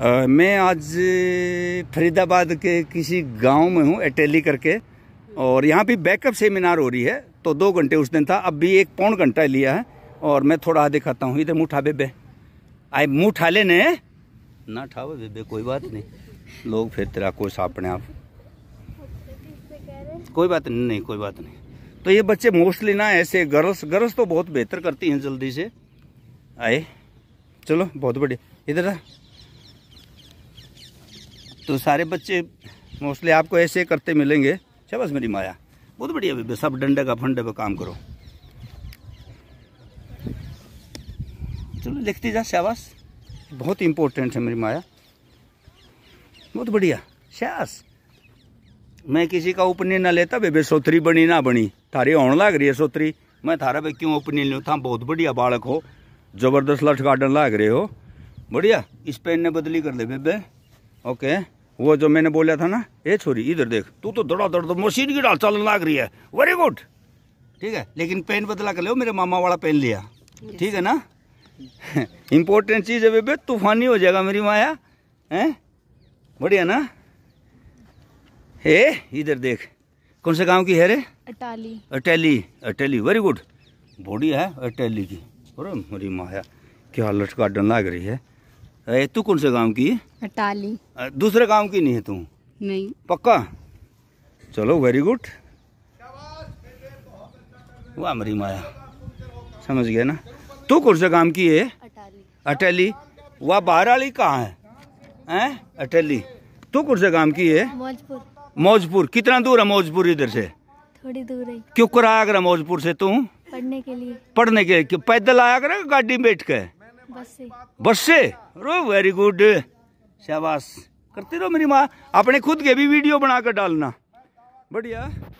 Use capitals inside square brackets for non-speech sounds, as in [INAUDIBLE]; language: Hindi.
मैं आज फरीदाबाद के किसी गांव में हूँ एटेली करके और यहाँ भी बैकअप सेमिनार हो रही है तो दो घंटे उस दिन था अब भी एक पौन घंटा लिया है और मैं थोड़ा दिखाता हूँ इधर मुँह ठा बेबे आए मुँह ठा लेने ना ठावे बेबे कोई बात नहीं लोग फिर तेरा कोस अपने आप कोई बात नहीं नहीं कोई बात नहीं तो ये बच्चे मोस्टली ना ऐसे गर्ल्स गर्ल्स तो बहुत बेहतर करती हैं जल्दी से आए चलो बहुत बढ़िया इधर तो सारे बच्चे मोस्टली आपको ऐसे करते मिलेंगे शाबाश मेरी माया बहुत बढ़िया बेबे सब डंडे का फंडे पर काम करो चलो लिखती जा शाबाश बहुत इम्पोर्टेंट है मेरी माया बहुत बढ़िया शाबाश मैं किसी का ओपनिंग ना लेता बेबे सोतरी बनी ना बनी थारी होने लग रही है सोतरी मैं थारा भाई क्यों ओपनिंग लूँ था बहुत बढ़िया बालक हो जबरदस्त लठ गार्डन लाग रहे हो बढ़िया इस पेन ने बदली कर ले बेबे ओके वो जो मैंने बोला था ना ये छोरी इधर देख तू तो दड़ा दड़ मशीन की डाल चलने लाग रही है वेरी गुड ठीक है लेकिन पेन बदला कर लो मेरे मामा वाला पेन लिया ठीक है ना इम्पोर्टेंट [LAUGHS] चीज़ है बेबे तूफानी हो जाएगा मेरी माया हैं बढ़िया ना हे इधर देख कौन से गांव की है रे अटाली अटैली अटैली वेरी गुड बॉडी है अटैली की और मेरी माया क्या लटका डन लग रही है है तू कौन से गांव की है दूसरे गांव की नहीं है तू नहीं पक्का चलो वेरी गुड वाह मरी माया समझ गया ना तू कौन से गांव की है अटैली वाह बहराली कहाँ है हैं अटैली तू कौन से गांव की है मौजपुर मौजपुर कितना दूर है मौजपुर इधर से थोड़ी दूर है क्यों कराया कर मौजपुर से तू पढ़ने के लिए पढ़ने के लिए पैदल आया कर गाड़ी में बैठ के बस से रो वेरी गुड शाबाश करते रहो मेरी माँ अपने खुद के भी वीडियो बनाकर डालना बढ़िया